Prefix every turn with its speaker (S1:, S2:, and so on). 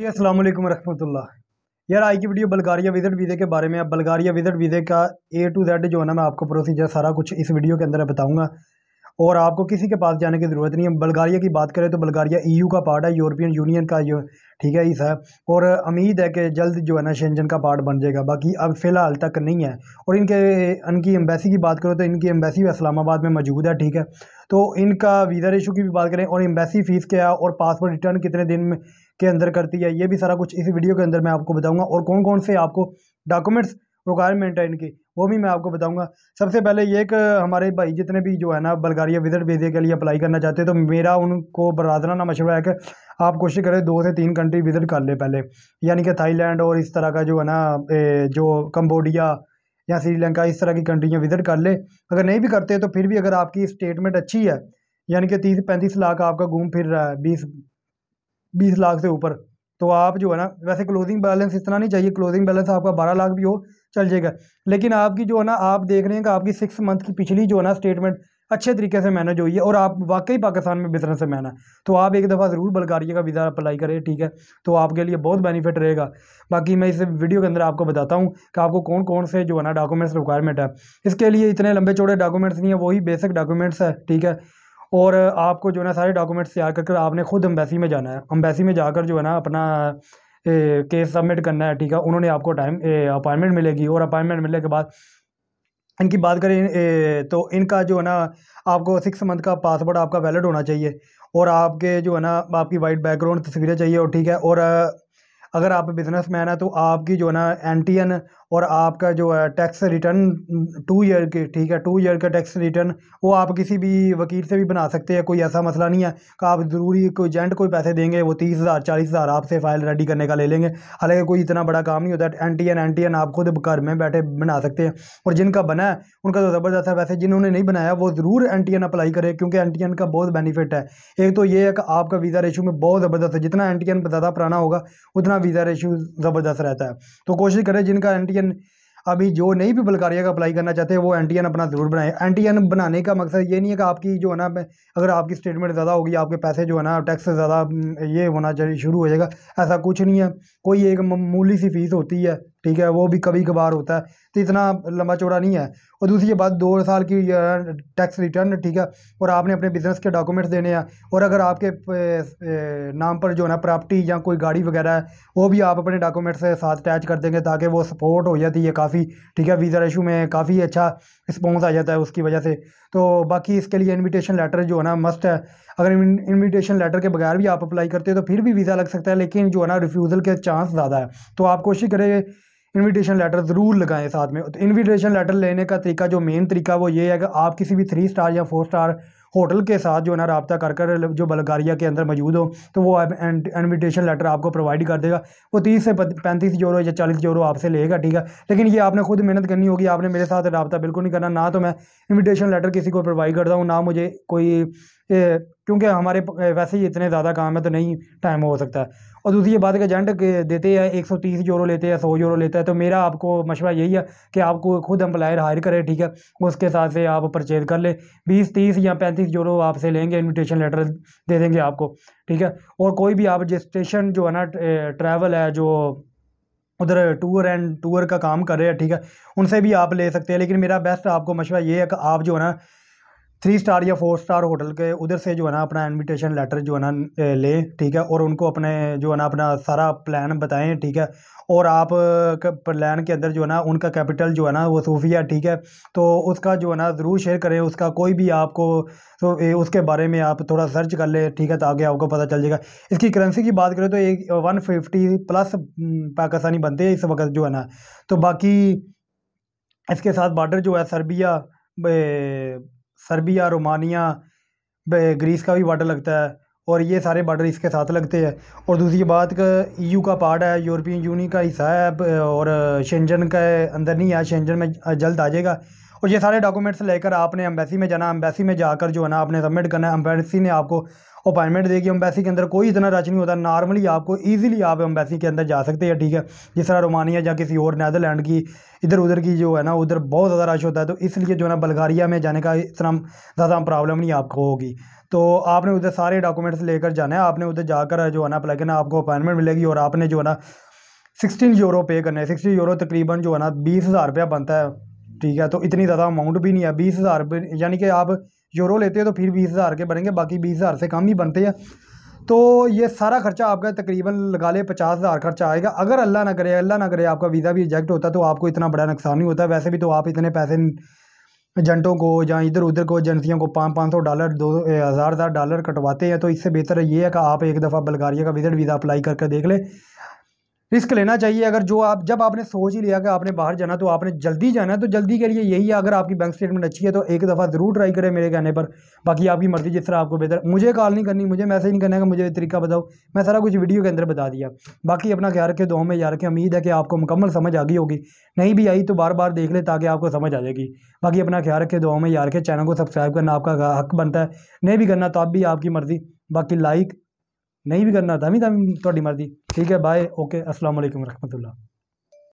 S1: जी असल वालेकुम रहमतुल्लाह यार आई की वीडियो बल्गारिया विजिट वीज़े के बारे में अब बल्गारिया विजिट वीज़े का ए टू जेड जो है ना मैं आपको प्रोसीजर सारा कुछ इस वीडियो के अंदर बताऊंगा और आपको किसी के पास जाने की ज़रूरत नहीं है बल्गारिया की बात करें तो बल्गारिया ईयू e का पार्ट है यूरोपियन यूनियन का जो ठीक है इस है और उम्मीद है कि जल्द जो है ना शेंजन का पार्ट बन जाएगा बाकी अब फ़िलहाल तक नहीं है और इनके इनकी एम्बेसी की बात करो तो इनकी एम्बेसी इस्लामाबाद में मौजूद है ठीक है तो इनका वीज़ा रेशू की भी बात करें और एम्बेसी फ़ीस क्या और पासपोर्ट रिटर्न कितने दिन में के अंदर करती है ये भी सारा कुछ इस वीडियो के अंदर मैं आपको बताऊँगा और कौन कौन से आपको डॉक्यूमेंट्स रिक्वायरमेंट है इनकी वो भी मैं आपको बताऊंगा सबसे पहले ये कि हमारे भाई जितने भी जो है ना बल्गारिया विजिट वीज़े के लिए अप्लाई करना चाहते हैं तो मेरा उनको ना मशवरा है कि आप कोशिश करें दो से तीन कंट्री विज़िट कर ले पहले यानी कि थाईलैंड और इस तरह का जो है ना जो कम्बोडिया या श्रीलंका इस तरह की कंट्रियाँ विजिट कर ले अगर नहीं भी करते तो फिर भी अगर आपकी स्टेटमेंट अच्छी है यानी कि तीस पैंतीस लाख आपका घूम फिर रहा है बीस बीस लाख से ऊपर तो आप जो है ना वैसे क्लोजिंग बैलेंस इतना नहीं चाहिए क्लोजिंग बैलेंस आपका बारह लाख भी हो चल जाएगा लेकिन आपकी जो है ना आप देख रहे हैं कि आपकी सिक्स मंथ की पिछली जो है ना स्टेटमेंट अच्छे तरीके से मैनेज हुई है और आप वाकई पाकिस्तान में बिजनेस से मैन है तो आप एक दफ़ा ज़रूर बल्गारिया का वीज़ा अप्लाई करें ठीक है तो आपके लिए बहुत बेनिफिट रहेगा बाकी मैं इस वीडियो के अंदर आपको बताता हूँ कि आपको कौन कौन से जो है ना डॉक्यूमेंट्स रिक्वायरमेंट है इसके लिए इतने लंबे चौड़े डॉक्यूमेंट्स नहीं है वही बेसिक डॉक्यूमेंट्स है ठीक है और आपको जो है ना सारे डॉक्यूमेंट्स तैयार करके आपने खुद अम्बेसी में जाना है अम्बेसी में जाकर जो है ना अपना केस सबमिट करना है ठीक है उन्होंने आपको टाइम अपॉइंटमेंट मिलेगी और अपॉइंटमेंट मिलने के बाद इनकी बात करें तो इनका जो है ना आपको सिक्स मंथ का पासवर्ड आपका वैलिड होना चाहिए और आपके जो है ना आपकी वाइट बैकग्राउंड तस्वीरें चाहिए और ठीक है और अगर आप बिजनेस मैन है तो आपकी जो ना एन टी एन और आपका जो है टैक्स रिटर्न टू ईयर के ठीक है टू ईयर का टैक्स रिटर्न वो आप किसी भी वकील से भी बना सकते हैं कोई ऐसा मसला नहीं है कि आप ज़रूरी कोई जेंट कोई पैसे देंगे वो तीस हज़ार चालीस हज़ार आपसे फ़ाइल रेडी करने का ले लेंगे हालांकि कोई इतना बड़ा काम नहीं होता N T N N T N आप खुद घर में बैठे बना सकते हैं और जिनका बना है उनका तो ज़बरदस्त है वैसे जिन्होंने नहीं बनाया वो ज़रूर एन टी एन अप्लाई करें क्योंकि एन टी एन का बहुत बेनिफिट है एक तो ये है कि आपका वीज़ा रेशू में बहुत ज़बरदस्त है जितना एन टी एन ज़्यादा पुराना होगा उतना वीज़ा रेशू ज़बरदस्त रहता है तो कोशिश करें जिनका एन टी एन अभी जो नई भी कार्य का अप्लाई करना चाहते हैं वो एन टी एन अपना ज़रूर बनाए एन टी एन बनाने का मकसद ये नहीं है कि आपकी जो है ना अगर आपकी स्टेटमेंट ज़्यादा होगी आपके पैसे जो है ना टैक्स ज़्यादा ये होना चाहिए शुरू हो जाएगा ऐसा कुछ नहीं है कोई एक मामूली सी फीस होती है ठीक है वो भी कभी कभार होता है तो इतना लंबा चौड़ा नहीं है और दूसरी बात दो साल की टैक्स रिटर्न ठीक है और आपने अपने बिज़नेस के डॉक्यूमेंट्स देने हैं और अगर आपके नाम पर जो है ना प्रॉपर्टी या कोई गाड़ी वगैरह है वो भी आप अपने डॉक्यूमेंट्स के साथ अटैच कर देंगे ताकि वो सपोर्ट हो जाती है काफ़ी ठीक है वीज़ा इशू में काफ़ी अच्छा रिस्पॉन्स आ जाता है उसकी वजह से तो बाकी इसके लिए इन्विटेशन लेटर जो है ना मस्ट है अगर इन्विटेशन लेटर के बगैर भी आप अप्लाई करते हो तो फिर भी वीज़ा लग सकता है लेकिन जो है ना रिफ्यूज़ल के चांस ज़्यादा है तो आप कोशिश करें इनविटेशन लेटर ज़रूर लगाएं साथ में तो इनविटेशन लेटर लेने का तरीका जो मेन तरीका वो ये है कि आप किसी भी थ्री स्टार या फोर स्टार होटल के साथ जो है ना रबता कर कर जो बलगारिया के अंदर मौजूद हो तो वो इन्विटेशन लेटर आपको प्रोवाइड कर देगा वो तीस से पैंतीस जोरो या चालीस जोरो आपसे लेगा ठीक है लेकिन ये आपने खुद मेहनत करनी होगी आपने मेरे साथ रबता बिल्कुल नहीं करना ना तो मैं इन्विटेशन लेटर किसी को प्रोवाइड करता हूँ ना मुझे कोई क्योंकि हमारे वैसे ही इतने ज़्यादा काम है तो नहीं टाइम हो सकता है और दूसरी बात का एजेंट देते हैं एक सौ तीस यूरो लेते हैं सौ यूरो लेता है तो मेरा आपको मशवरा यही है कि आपको खुद एम्प्लायर हायर करे ठीक है उसके साथ से आप परचेज़ कर लें बीस तीस या पैंतीस यूरो आपसे लेंगे इन्विटेशन लेटर दे देंगे आपको ठीक है और कोई भी आप रजिस्ट्रेशन जो है ना ट्रैवल है जो उधर टूर एंड टूर का काम कर रहे हैं ठीक है उनसे भी आप ले सकते हैं लेकिन मेरा बेस्ट आपको मशवरा ये है कि आप जो है ना थ्री स्टार या फोर स्टार होटल के उधर से जो है ना अपना इनविटेशन लेटर जो है ना लें ठीक है और उनको अपने जो है ना अपना सारा प्लान बताएं ठीक है और आप प्लान के अंदर जो है ना उनका कैपिटल जो है ना वो सूफिया ठीक है तो उसका जो है ना ज़रूर शेयर करें उसका कोई भी आपको तो उसके बारे में आप थोड़ा सर्च कर लें ठीक है ताकि आपको पता चल जाएगा इसकी करेंसी की बात करें तो एक वन फिफ्टी प्लस पाकिस्तानी बनते हैं इस वक्त जो है ना तो बाकी इसके साथ बॉर्डर जो है सर्बिया सर्बिया रोमानिया ग्रीस का भी बॉर्डर लगता है और ये सारे बॉर्डर इसके साथ लगते हैं और दूसरी बात e का ईयू का पार्ट है यूरोपियन यूनियन का हिस्सा है और शेंजन का अंदर नहीं है शेंजन में जल्द आ जाएगा और ये सारे डॉक्यूमेंट्स लेकर आपने अम्बेसी में जाना अम्बेसी में जाकर जो है ना आपने सबमिट करना है अम्बेसी ने आपको अपॉइंटमेंट देगी अम्बेसी के अंदर कोई इतना रश नहीं होता नॉर्मली आपको ईजिली आप अम्बेसी के अंदर जा सकते हैं ठीक है जिस तरह रोमानिया या किसी और नैदरलैंड की इधर उधर की जो है ना उधर बहुत ज़्यादा रश होता है तो इसलिए जो है ना बल्गारिया में जाने का इतना ज़्यादा प्रॉब्लम नहीं आपको होगी तो आपने उधर सारे डॉक्यूमेंट्स लेकर जाना है आपने उधर जाकर जो है ना अप्लाई करना आपको अपॉइंटमेंट मिलेगी और आपने जो है ना सिक्सटीन यूरो पे करने हैं सिक्सटी यूरो तकरीबन जो है ना बीस हज़ार रुपया बनता है ठीक है तो इतनी ज़्यादा अमाउंट भी नहीं है बीस हज़ार यानी कि आप यूरो लेते हो तो फिर बीस हज़ार के बनेंगे बाकी बीस हज़ार से कम ही बनते हैं तो ये सारा खर्चा आपका तकरीबन लगा ले पचास हज़ार खर्चा आएगा अगर अल्लाह ना करे अल्लाह ना करे आपका वीज़ा भी रिजेक्ट होता तो आपको इतना बड़ा नुकसान नहीं होता वैसे भी तो आप इतने पैसे एजेंटों को या इधर उधर को एजेंसियों को पाँच पाँच सौ डॉलर दो हज़ार हज़ार डॉलर कटवाते हैं तो इससे बेहतर ये है कि आप एक दफ़ा बल्गारिया का विजिट वीज़ा अप्लाई करके देख लें रिस्क लेना चाहिए अगर जो आप जब आपने सोच ही लिया कि आपने बाहर जाना तो आपने जल्दी जाना है तो जल्दी के लिए यही है अगर आपकी बैंक स्टेटमेंट अच्छी है तो एक दफ़ा ज़रूर ट्राई करें मेरे कहने पर बाकी आपकी मर्ज़ी जिस तरह आपको बेहतर मुझे कॉल नहीं करनी मुझे मैसेज नहीं करना है मुझे तरीका बताओ मैं सारा कुछ वीडियो के अंदर बता दिया बाकी अपना ख्याल रखें दो में यार रखें उम्मीद है कि आपको मुकम्मल समझ आ गई होगी नहीं भी आई तो बार बार देख ले ताकि आपको समझ आ जाएगी बाकी अपना ख्याल रखें दो में यार के चैनल को सब्सक्राइब करना आपका हक बनता है नहीं भी करना तो आप भी आपकी मर्ज़ी बाकी लाइक नहीं भी करना दमी दमी थोड़ी मर्जी ठीक है बाय ओके असलम रहमतुल्ला